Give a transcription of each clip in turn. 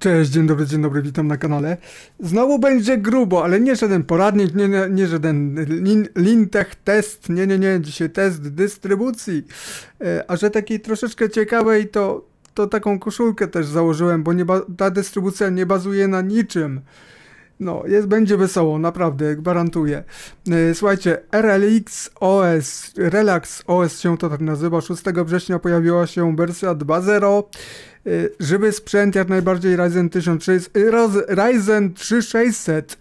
Cześć, dzień dobry, dzień dobry, witam na kanale. Znowu będzie grubo, ale nie żaden poradnik, nie, nie, nie żaden lintech test, nie, nie, nie, dzisiaj test dystrybucji. E, a że takiej troszeczkę ciekawej, to, to taką koszulkę też założyłem, bo nie ta dystrybucja nie bazuje na niczym. No, jest, będzie wesoło, naprawdę, gwarantuję. E, słuchajcie, RLX OS, Relax OS się to tak nazywa, 6 września pojawiła się wersja 2.0. Y, żeby sprzęt jak najbardziej Ryzen 1600, y, Ryzen 3600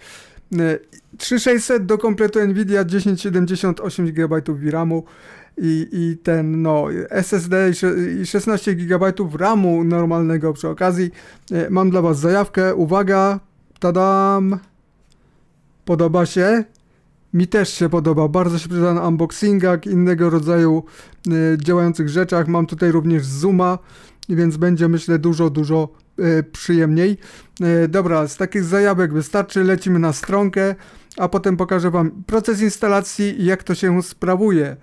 3600 y, do kompletu Nvidia 1070 8 GB VRAMu i, i ten no SSD i 16 GB RAMu normalnego przy okazji. Mam dla Was zajawkę. Uwaga, tadam. Podoba się? Mi też się podoba. Bardzo się przyda na unboxingach, innego rodzaju y, działających rzeczach. Mam tutaj również zooma więc będzie myślę dużo, dużo e, przyjemniej. E, dobra, z takich zajawek wystarczy, lecimy na stronkę, a potem pokażę Wam proces instalacji i jak to się sprawuje.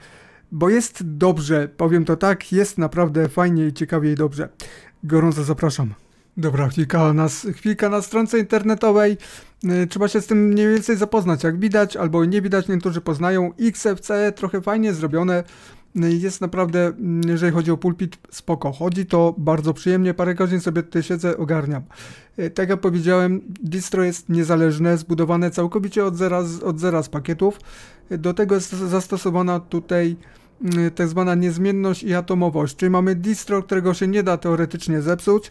Bo jest dobrze, powiem to tak, jest naprawdę fajnie i ciekawie i dobrze. Gorąco zapraszam. Dobra, chwilka na, chwilka na stronce internetowej. E, trzeba się z tym mniej więcej zapoznać, jak widać, albo nie widać, niektórzy poznają. XFCE trochę fajnie zrobione, no jest naprawdę, mm, jeżeli chodzi o pulpit, spoko. Chodzi to bardzo przyjemnie, parę godzin sobie tutaj siedzę, ogarniam. E, tak jak powiedziałem, distro jest niezależne, zbudowane całkowicie od zera, od zera z pakietów. E, do tego jest zastosowana tutaj mm, tak zwana niezmienność i atomowość, czyli mamy distro, którego się nie da teoretycznie zepsuć,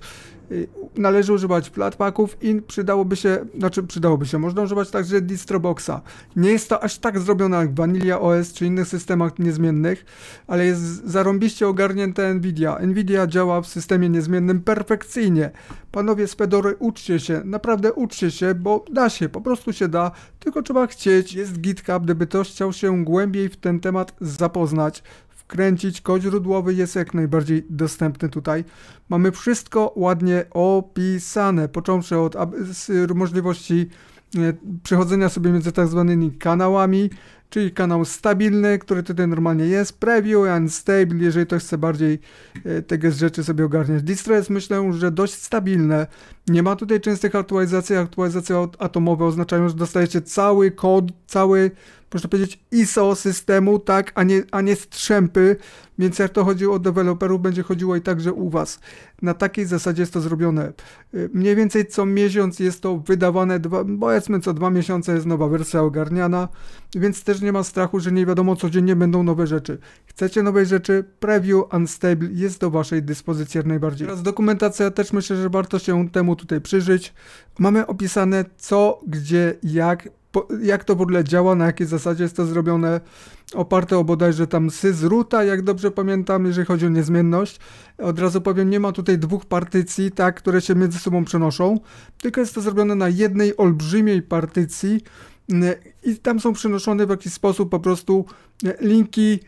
Y, należy używać flatpaków i przydałoby się, znaczy przydałoby się, można używać także distroboxa. Nie jest to aż tak zrobione jak Vanilla OS czy innych systemach niezmiennych, ale jest zarąbiście ogarnięte Nvidia. Nvidia działa w systemie niezmiennym perfekcyjnie. Panowie z Fedory, uczcie się, naprawdę uczcie się, bo da się, po prostu się da, tylko trzeba chcieć. Jest GitHub, gdyby ktoś chciał się głębiej w ten temat zapoznać wkręcić. Kod źródłowy jest jak najbardziej dostępny tutaj. Mamy wszystko ładnie opisane, począwszy od możliwości e, przechodzenia sobie między tak zwanymi kanałami, czyli kanał stabilny, który tutaj normalnie jest, preview and stable, jeżeli ktoś chce bardziej e, tego z rzeczy sobie ogarniać. Distress myślę, że dość stabilne, nie ma tutaj częstych aktualizacji, aktualizacje atomowe oznaczają, że dostajecie cały kod, cały, można powiedzieć, ISO systemu, tak, a nie, a nie strzępy, więc jak to chodzi o deweloperów, będzie chodziło i także u Was. Na takiej zasadzie jest to zrobione. E, mniej więcej co miesiąc jest to wydawane, dwa, powiedzmy co dwa miesiące jest nowa wersja ogarniana, więc też nie ma strachu, że nie wiadomo codziennie będą nowe rzeczy. Chcecie nowej rzeczy? Preview Unstable jest do waszej dyspozycji jak najbardziej. Teraz dokumentacja, też myślę, że warto się temu tutaj przyjrzeć. Mamy opisane co, gdzie, jak, po, jak to w ogóle działa, na jakiej zasadzie jest to zrobione, oparte o bodajże tam sysruta. jak dobrze pamiętam, jeżeli chodzi o niezmienność. Od razu powiem, nie ma tutaj dwóch partycji, tak, które się między sobą przenoszą, tylko jest to zrobione na jednej olbrzymiej partycji, i tam są przenoszone w jakiś sposób po prostu e, linki,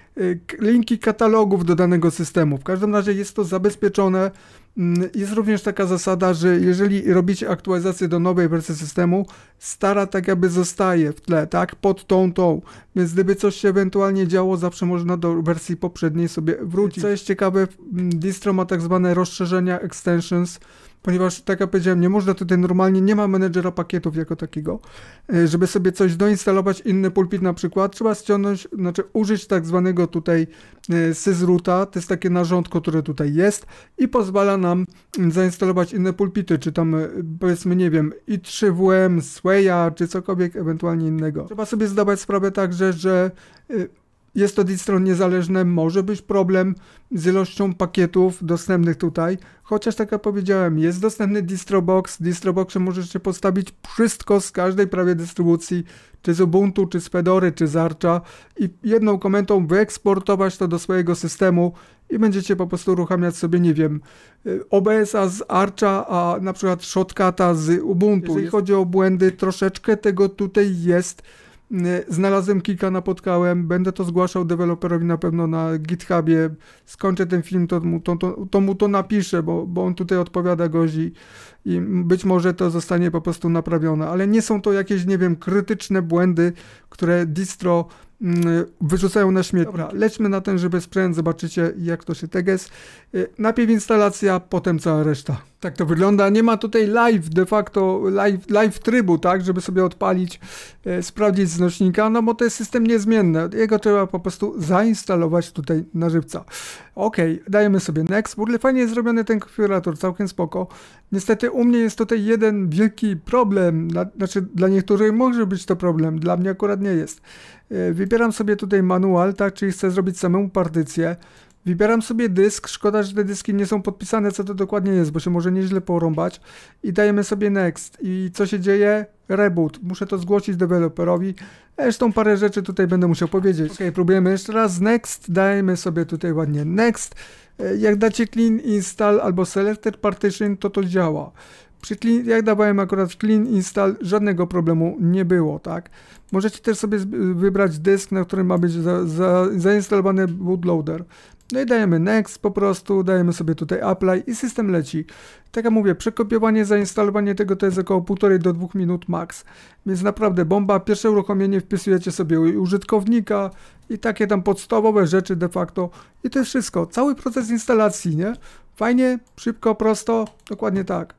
e, linki katalogów do danego systemu. W każdym razie jest to zabezpieczone. Mm, jest również taka zasada, że jeżeli robicie aktualizację do nowej wersji systemu, stara tak jakby zostaje w tle, tak? Pod tą, tą. Więc gdyby coś się ewentualnie działo, zawsze można do wersji poprzedniej sobie wrócić. Co jest ciekawe, mm, distro ma tak zwane rozszerzenia extensions, ponieważ tak jak powiedziałem, nie można tutaj normalnie, nie ma menedżera pakietów jako takiego. E, żeby sobie coś doinstalować, inny pulpit na przykład, trzeba ściągnąć, znaczy użyć tak zwanego tutaj e, syzruta, to jest takie narządko, które tutaj jest i pozwala nam zainstalować inne pulpity, czy tam e, powiedzmy, nie wiem, i3WM, Swaya, czy cokolwiek ewentualnie innego. Trzeba sobie zdawać sprawę także, że jest to distro niezależne, może być problem z ilością pakietów dostępnych tutaj, chociaż tak jak powiedziałem, jest dostępny distrobox, w distroboxie możecie postawić wszystko z każdej prawie dystrybucji, czy z Ubuntu, czy z Fedory, czy z Archa i jedną komentą wyeksportować to do swojego systemu i będziecie po prostu uruchamiać sobie, nie wiem, y, OBS-a z Archa, a na przykład Shotcata z Ubuntu. Jeżeli chodzi o błędy, troszeczkę tego tutaj jest, Y, znalazłem kilka, napotkałem, będę to zgłaszał deweloperowi na pewno na GitHubie. Skończę ten film, to mu to, to, to, mu to napiszę, bo, bo on tutaj odpowiada gozi i być może to zostanie po prostu naprawione, ale nie są to jakieś, nie wiem, krytyczne błędy, które distro mm, wyrzucają na śmierć. Dobra, lećmy na ten żeby sprzęt, zobaczycie jak to się teges. Y, najpierw instalacja, potem cała reszta. Tak to wygląda, nie ma tutaj live de facto, live, live trybu, tak, żeby sobie odpalić, y, sprawdzić z nośnika, no bo to jest system niezmienny, jego trzeba po prostu zainstalować tutaj na żywca. Ok, dajemy sobie next. W ogóle fajnie jest zrobiony ten konfigurator, całkiem spoko. Niestety u mnie jest tutaj jeden wielki problem, znaczy dla niektórych może być to problem, dla mnie akurat nie jest. E, wybieram sobie tutaj manual, tak, czyli chcę zrobić samą partycję. Wybieram sobie dysk, szkoda, że te dyski nie są podpisane, co to dokładnie jest, bo się może nieźle porąbać. I dajemy sobie next. I co się dzieje? Reboot. Muszę to zgłosić deweloperowi. Zresztą parę rzeczy tutaj będę musiał powiedzieć. Ok, próbujemy jeszcze raz. Next. Dajemy sobie tutaj ładnie next. E, jak dacie clean install albo selected partition, to to działa. Przy clean, jak dawałem akurat w clean install, żadnego problemu nie było, tak? Możecie też sobie wybrać dysk, na którym ma być za, za, zainstalowany bootloader. No i dajemy next po prostu, dajemy sobie tutaj apply i system leci. Tak jak mówię, przekopiowanie, zainstalowanie tego to jest około 1,5 do 2 minut max. Więc naprawdę bomba, pierwsze uruchomienie wpisujecie sobie użytkownika i takie tam podstawowe rzeczy de facto. I to jest wszystko, cały proces instalacji, nie? Fajnie, szybko, prosto, dokładnie tak.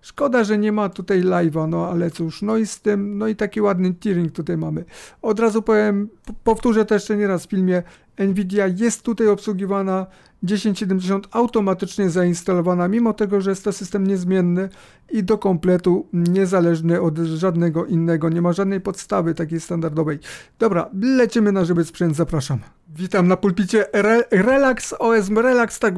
Szkoda, że nie ma tutaj live'a, no ale cóż, no i z tym, no i taki ładny tearing tutaj mamy. Od razu powiem, powtórzę to jeszcze nieraz w filmie, Nvidia jest tutaj obsługiwana 1070 automatycznie zainstalowana, mimo tego, że jest to system niezmienny i do kompletu niezależny od żadnego innego. Nie ma żadnej podstawy takiej standardowej. Dobra, lecimy na żeby sprzęt, zapraszam. Witam na pulpicie Re Relax OS Relax, tak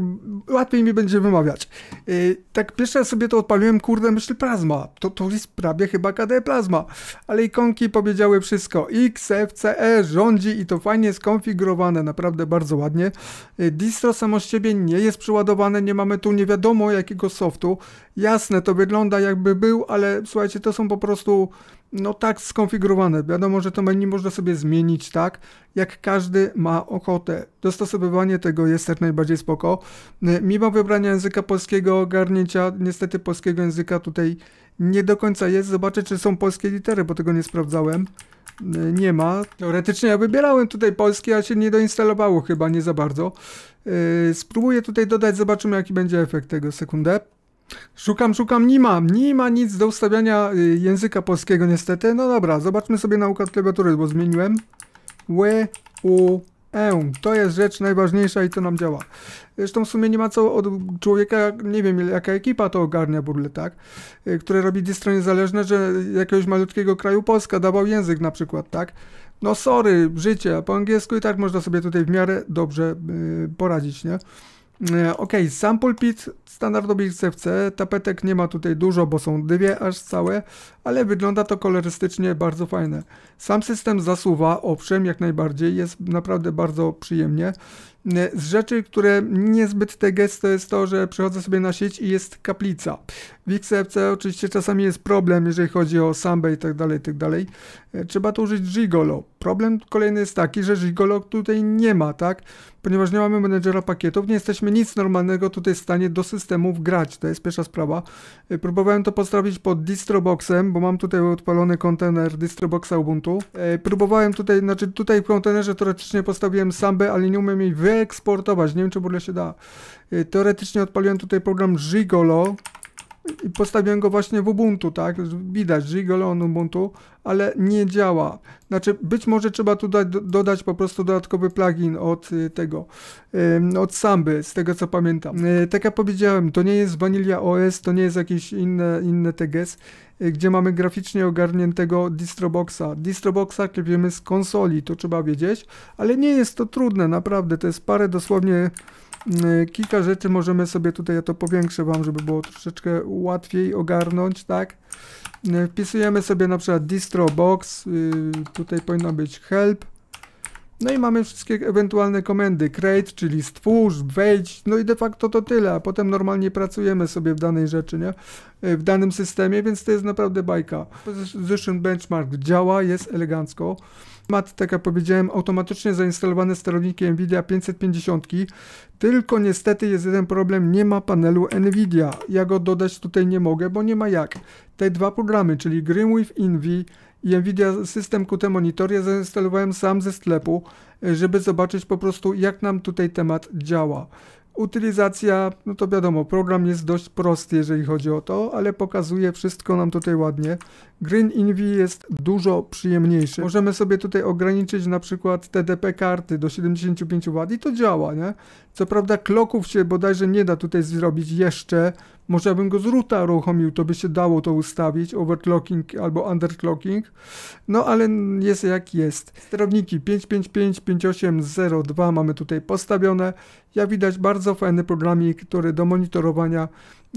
łatwiej mi będzie wymawiać. Yy, tak pierwsze sobie to odpaliłem, kurde, myśl plazma. To, to jest prawie chyba KD plazma. Ale ikonki powiedziały wszystko. XFCE, rządzi i to fajnie skonfigurowane, naprawdę bardzo ładnie. Y, distro samo z siebie nie jest przyładowane, nie mamy tu nie wiadomo jakiego softu. Jasne, to wygląda jakby był, ale słuchajcie, to są po prostu no tak skonfigurowane. Wiadomo, że to menu można sobie zmienić tak, jak każdy ma ochotę. Dostosowywanie tego jest jak najbardziej spoko. Mimo wybrania języka polskiego, ogarnięcia niestety polskiego języka tutaj nie do końca jest. Zobaczę, czy są polskie litery, bo tego nie sprawdzałem. Nie ma. Teoretycznie ja wybierałem tutaj polski, a się nie doinstalowało chyba, nie za bardzo. Y, spróbuję tutaj dodać, zobaczymy jaki będzie efekt tego. Sekundę. Szukam, szukam, nie ma, nie ma nic do ustawiania y, języka polskiego niestety. No dobra, zobaczmy sobie nauka klawiatury, bo zmieniłem. W, u, E, to jest rzecz najważniejsza i to nam działa. Zresztą w sumie nie ma co od człowieka, nie wiem jaka ekipa to ogarnia burle, tak? Y, które robi distro niezależne, że jakiegoś malutkiego kraju Polska dawał język na przykład, tak? No sorry, życie, po angielsku i tak można sobie tutaj w miarę dobrze yy, poradzić, nie? E, ok, sam pulpit standardowy XFC, tapetek nie ma tutaj dużo, bo są dwie aż całe, ale wygląda to kolorystycznie bardzo fajne. Sam system zasuwa, owszem, jak najbardziej, jest naprawdę bardzo przyjemnie. Y, z rzeczy, które niezbyt te gest, to jest to, że przychodzę sobie na sieć i jest kaplica. W XFC oczywiście czasami jest problem, jeżeli chodzi o sambę i tak dalej, tak dalej. Y, trzeba tu użyć Gigolo. Problem kolejny jest taki, że Gigolo tutaj nie ma, tak? Ponieważ nie mamy menedżera pakietów, nie jesteśmy nic normalnego tutaj w stanie do systemu wgrać. To jest pierwsza sprawa. Y, próbowałem to postawić pod distroboxem, bo mam tutaj odpalony kontener distroboxa Ubuntu. Próbowałem tutaj, znaczy tutaj w kontenerze teoretycznie postawiłem sambę, ale nie umiem jej wy wyeksportować. Nie wiem, czy w ogóle się da. Y, teoretycznie odpaliłem tutaj program Gigolo i postawiłem go właśnie w Ubuntu, tak? Widać Jiggle on Ubuntu, ale nie działa. Znaczy, być może trzeba tu dodać po prostu dodatkowy plugin od y, tego, od Samby, z tego co pamiętam. Y, tak jak powiedziałem, to nie jest Vanilla OS, to nie jest jakieś inne, inne TGS, e y, gdzie mamy graficznie ogarniętego distroboxa. Distroboxa klepiemy z konsoli, to trzeba wiedzieć, ale nie jest to trudne, naprawdę, to jest parę dosłownie Y, kilka rzeczy możemy sobie tutaj, ja to powiększę Wam, żeby było troszeczkę łatwiej ogarnąć, tak? Y, wpisujemy sobie na przykład distro box, y, tutaj powinno być help, no i mamy wszystkie ewentualne komendy create, czyli stwórz, wejdź, no i de facto to tyle, a potem normalnie pracujemy sobie w danej rzeczy, nie? W danym systemie, więc to jest naprawdę bajka. Position benchmark działa, jest elegancko mat, tak jak powiedziałem, automatycznie zainstalowane sterowniki NVIDIA 550. Tylko niestety jest jeden problem, nie ma panelu NVIDIA. Ja go dodać tutaj nie mogę, bo nie ma jak. Te dwa programy, czyli GreenWave Invi i NVIDIA System QT Monitor, ja zainstalowałem sam ze sklepu, e, żeby zobaczyć po prostu jak nam tutaj temat działa. Utylizacja, no to wiadomo, program jest dość prosty, jeżeli chodzi o to, ale pokazuje wszystko nam tutaj ładnie. Green Envy jest dużo przyjemniejszy. Możemy sobie tutaj ograniczyć na przykład TDP karty do 75 W i to działa, nie? Co prawda kloków się bodajże nie da tutaj zrobić jeszcze. Może ja bym go z ruta uruchomił, to by się dało to ustawić, overclocking albo underclocking. No ale jest jak jest. Sterowniki 555, 5802 mamy tutaj postawione. Ja widać bardzo fajny programik, który do monitorowania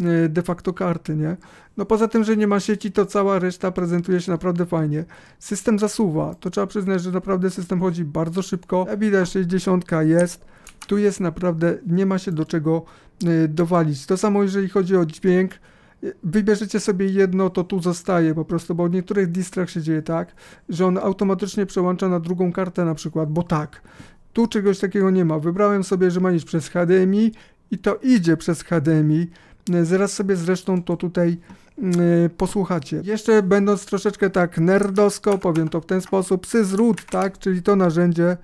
Y, de facto karty, nie? No poza tym, że nie ma sieci, to cała reszta prezentuje się naprawdę fajnie. System zasuwa, to trzeba przyznać, że naprawdę system chodzi bardzo szybko. Widać 60 jest, tu jest naprawdę, nie ma się do czego y, dowalić. To samo jeżeli chodzi o dźwięk, y, wybierzecie sobie jedno, to tu zostaje po prostu, bo w niektórych distrach się dzieje tak, że on automatycznie przełącza na drugą kartę na przykład, bo tak. Tu czegoś takiego nie ma. Wybrałem sobie, że ma iść przez HDMI i to idzie przez HDMI, E, zaraz sobie zresztą to tutaj e, posłuchacie. Jeszcze będąc troszeczkę tak nerdosko powiem to w ten sposób, psy z root, tak, czyli to narzędzie,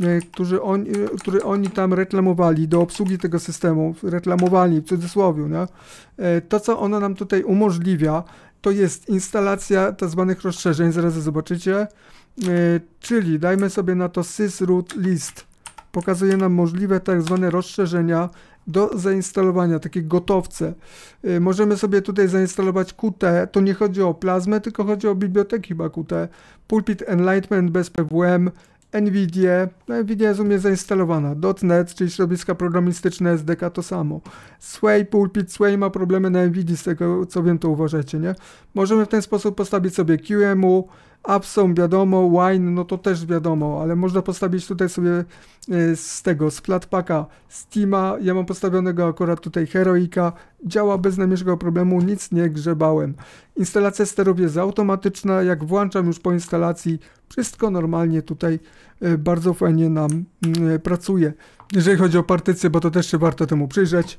e, który oni, który oni tam reklamowali do obsługi tego systemu, reklamowali w cudzysłowie, nie? to co ono nam tutaj umożliwia, to jest instalacja tzw. Tak rozszerzeń, zaraz zobaczycie, czyli dajmy sobie na to sysroot list, pokazuje nam możliwe tzw. Tak rozszerzenia, do zainstalowania, takie gotowce. Y, możemy sobie tutaj zainstalować Qt. To nie chodzi o plazmę, tylko chodzi o biblioteki chyba Qt. Pulpit Enlightenment bez PWM, NVIDIA, no NVIDIA jest u mnie zainstalowana, .NET, czyli środowiska programistyczne SDK to samo. Sway, Pulpit, Sway ma problemy na NVIDII, z tego co wiem to uważacie, nie? Możemy w ten sposób postawić sobie QEMU, Upson wiadomo, Wine, no to też wiadomo, ale można postawić tutaj sobie e, z tego, z Flatpaka, Steama, ja mam postawionego akurat tutaj Heroika, działa bez najmniejszego problemu, nic nie grzebałem. Instalacja sterów jest automatyczna, jak włączam już po instalacji, wszystko normalnie tutaj e, bardzo fajnie nam mm, e, pracuje. Jeżeli chodzi o partycję, bo to też się warto temu przyjrzeć.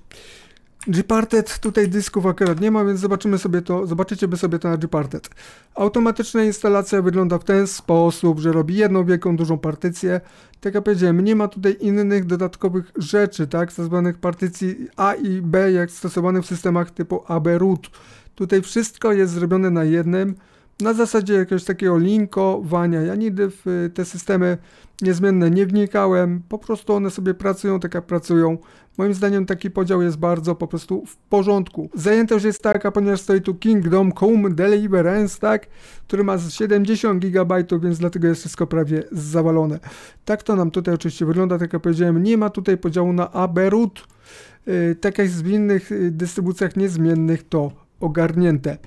Gparted, tutaj dysków akurat nie ma, więc zobaczymy sobie to, zobaczycie sobie to na Gparted. Automatyczna instalacja wygląda w ten sposób, że robi jedną wielką, dużą partycję. Tak jak powiedziałem, nie ma tutaj innych dodatkowych rzeczy, tak, zwanych partycji A i B, jak stosowanych w systemach typu AB root. Tutaj wszystko jest zrobione na jednym, na zasadzie jakiegoś takiego linkowania. Ja nigdy w te systemy niezmienne nie wnikałem, po prostu one sobie pracują tak jak pracują. Moim zdaniem taki podział jest bardzo po prostu w porządku. Zajętość jest taka, ponieważ stoi tu Kingdom Come Deliverance, tak, który ma 70 GB, więc dlatego jest wszystko prawie zawalone. Tak to nam tutaj oczywiście wygląda, tak jak powiedziałem, nie ma tutaj podziału na ABRUT. Y, tak jak w innych y, dystrybucjach niezmiennych to ogarnięte.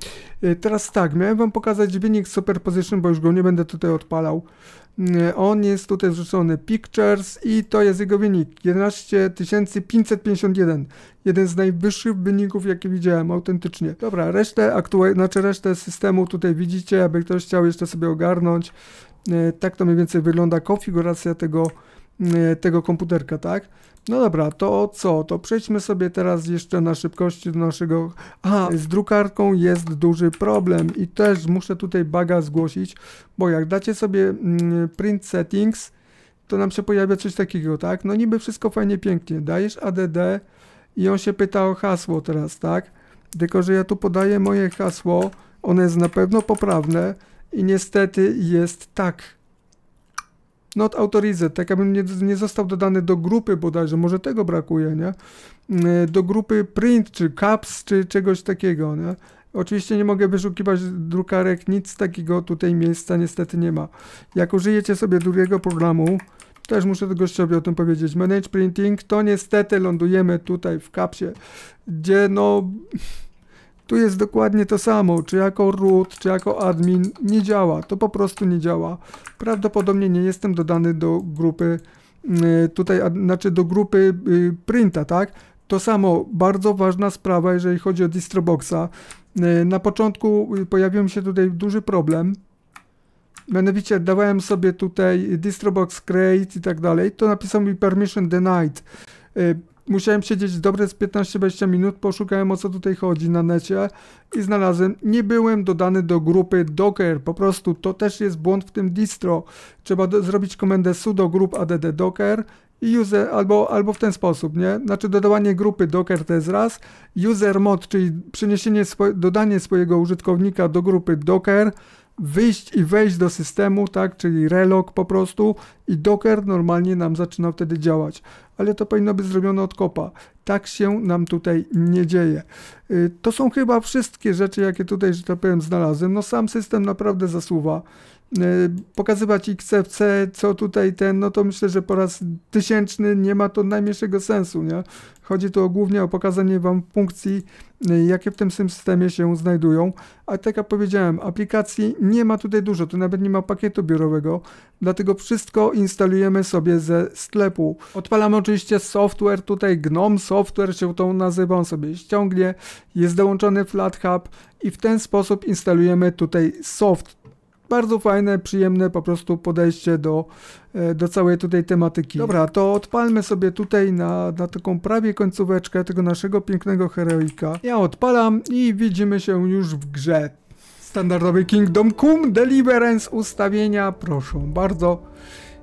E, teraz tak, miałem wam pokazać wynik Superposition, bo już go nie będę tutaj odpalał. E, on jest tutaj zrzucony Pictures i to jest jego wynik 11551. Jeden z najwyższych wyników jakie widziałem autentycznie Dobra, resztę aktualnie, znaczy resztę systemu tutaj widzicie aby ktoś chciał jeszcze sobie ogarnąć e, Tak to mniej więcej wygląda konfiguracja tego, tego komputerka, tak? No dobra, to co? To przejdźmy sobie teraz jeszcze na szybkości do naszego... Aha, z drukarką jest duży problem i też muszę tutaj baga zgłosić, bo jak dacie sobie mm, print settings, to nam się pojawia coś takiego, tak? No niby wszystko fajnie, pięknie. Dajesz ADD i on się pyta o hasło teraz, tak? Tylko, że ja tu podaję moje hasło, ono jest na pewno poprawne i niestety jest tak not authorized, tak jakby nie, nie został dodany do grupy bodajże, może tego brakuje, nie? Mm, e, do grupy print, czy caps, czy czegoś takiego, nie? Oczywiście nie mogę wyszukiwać drukarek, nic takiego tutaj miejsca niestety nie ma. Jak użyjecie sobie drugiego programu, też muszę tego gościowi o tym powiedzieć, Manage Printing, to niestety lądujemy tutaj w kapsie, gdzie no tu jest dokładnie to samo, czy jako root, czy jako admin, nie działa, to po prostu nie działa. Prawdopodobnie nie jestem dodany do grupy, y, tutaj, znaczy do grupy y, printa, tak? To samo, bardzo ważna sprawa, jeżeli chodzi o DistroBoxa. Y, na początku pojawił się tutaj duży problem, Mianowicie dawałem sobie tutaj distrobox create i tak dalej, to napisał mi permission denied. Musiałem siedzieć dobre z 15-20 minut, poszukałem o co tutaj chodzi na necie i znalazłem, nie byłem dodany do grupy Docker, po prostu to też jest błąd w tym distro. Trzeba do, zrobić komendę sudo group add docker i user, albo, albo w ten sposób, nie? Znaczy dodawanie grupy Docker to jest raz, user mod, czyli przyniesienie, swo dodanie swojego użytkownika do grupy Docker, wyjść i wejść do systemu, tak, czyli relog po prostu i Docker normalnie nam zaczyna wtedy działać. Ale to powinno być zrobione od kopa. Tak się nam tutaj nie dzieje. Y, to są chyba wszystkie rzeczy, jakie tutaj, że tak powiem, znalazłem. No sam system naprawdę zasuwa. Y, pokazywać XFC, co tutaj ten, no to myślę, że po raz tysięczny nie ma to najmniejszego sensu, nie? Chodzi tu głównie o pokazanie Wam funkcji, y, jakie w tym systemie się znajdują. A tak jak powiedziałem, aplikacji nie ma tutaj dużo, tu nawet nie ma pakietu biurowego, dlatego wszystko instalujemy sobie ze sklepu. Odpalamy oczywiście software, tutaj GNOME Software się tą nazywa, sobie ściągnie, jest dołączony FlatHub i w ten sposób instalujemy tutaj soft bardzo fajne, przyjemne po prostu podejście do, e, do całej tutaj tematyki. Dobra, to odpalmy sobie tutaj na, na taką prawie końcóweczkę tego naszego pięknego heroika. Ja odpalam i widzimy się już w grze. Standardowy Kingdom Come Deliverance ustawienia, proszę bardzo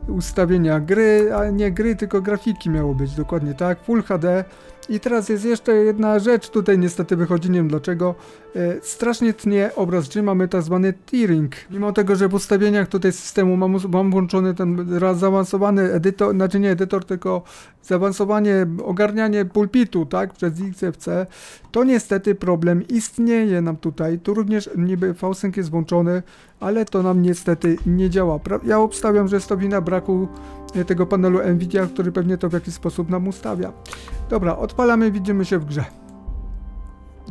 ustawienia gry, a nie gry, tylko grafiki miało być, dokładnie tak, Full HD. I teraz jest jeszcze jedna rzecz, tutaj niestety wychodzi, nie wiem dlaczego, E, strasznie tnie obraz czyli mamy tak zwany tearing. Mimo tego, że w ustawieniach tutaj systemu mam, mam włączony ten zaawansowany edytor, znaczy nie edytor, tylko zaawansowanie, ogarnianie pulpitu, tak, przez XFC, to niestety problem istnieje nam tutaj. Tu również niby fałsynk jest włączony, ale to nam niestety nie działa. Ja obstawiam, że jest to wina braku e, tego panelu NVIDIA, który pewnie to w jakiś sposób nam ustawia. Dobra, odpalamy, widzimy się w grze.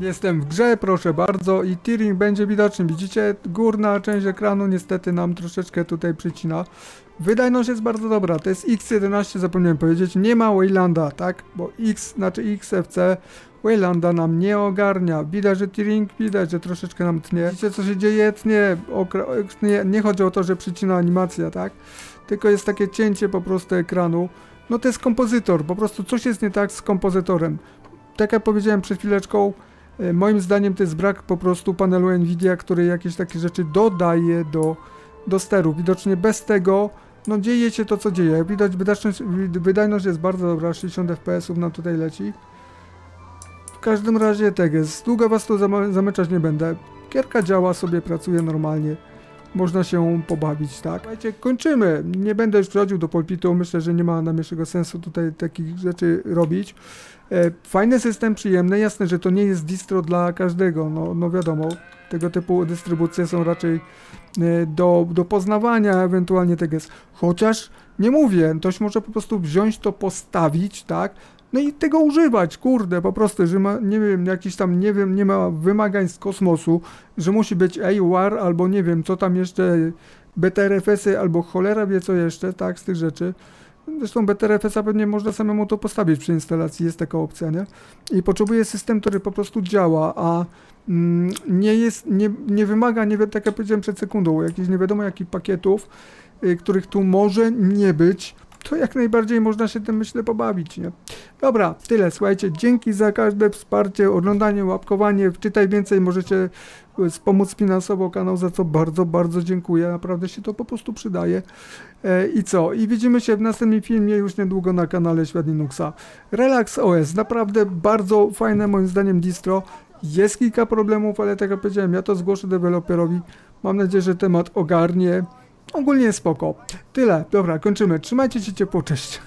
Jestem w grze, proszę bardzo i tearing będzie widoczny. Widzicie, górna część ekranu niestety nam troszeczkę tutaj przycina. Wydajność jest bardzo dobra, to jest X11, zapomniałem powiedzieć, nie ma Waylanda, tak? Bo X, znaczy XFC, Waylanda nam nie ogarnia. Widać, że tearing, widać, że troszeczkę nam tnie. Widzicie, co się dzieje? Tnie, nie, nie chodzi o to, że przycina animacja, tak? Tylko jest takie cięcie po prostu ekranu. No to jest kompozytor, po prostu coś jest nie tak z kompozytorem. Tak jak powiedziałem przed chwileczką, E, moim zdaniem to jest brak po prostu panelu Nvidia, który jakieś takie rzeczy dodaje do, do steru. Widocznie bez tego no dzieje się to co dzieje. Widać wydajność, wydajność jest bardzo dobra, 60 fps nam tutaj leci. W każdym razie tak jest, długo was tu zamyczać nie będę. Kierka działa sobie, pracuje normalnie można się pobawić, tak? Słuchajcie, kończymy. Nie będę już wchodził do pulpitu, myślę, że nie ma najmniejszego sensu tutaj takich rzeczy robić. E, fajny system, przyjemny, jasne, że to nie jest distro dla każdego, no, no wiadomo, tego typu dystrybucje są raczej e, do, do poznawania, ewentualnie tego tak jest. Chociaż nie mówię, ktoś może po prostu wziąć to, postawić, tak? No i tego używać, kurde, po prostu, że ma, nie wiem, jakiś tam, nie wiem, nie ma wymagań z kosmosu, że musi być AWAR albo nie wiem, co tam jeszcze, BTRFS-y albo cholera wie co jeszcze, tak, z tych rzeczy. Zresztą BTRFS-a pewnie można samemu to postawić przy instalacji, jest taka opcja, nie? I potrzebuje system, który po prostu działa, a mm, nie jest, nie, nie wymaga, nie tak jak powiedziałem przed sekundą, jakichś nie wiadomo jakich pakietów, y, których tu może nie być, to jak najbardziej można się tym, myślę, pobawić, nie? Dobra, tyle, słuchajcie, dzięki za każde wsparcie, oglądanie, łapkowanie, czytaj więcej, możecie e, pomóc finansowo kanał, za co bardzo, bardzo dziękuję, naprawdę się to po prostu przydaje. E, I co? I widzimy się w następnym filmie już niedługo na kanale Świat Linuxa. Relax OS, naprawdę bardzo fajne moim zdaniem distro, jest kilka problemów, ale tak jak powiedziałem, ja to zgłoszę deweloperowi, mam nadzieję, że temat ogarnie, Ogólnie spoko. Tyle. Dobra, kończymy. Trzymajcie się ciepło. Cześć.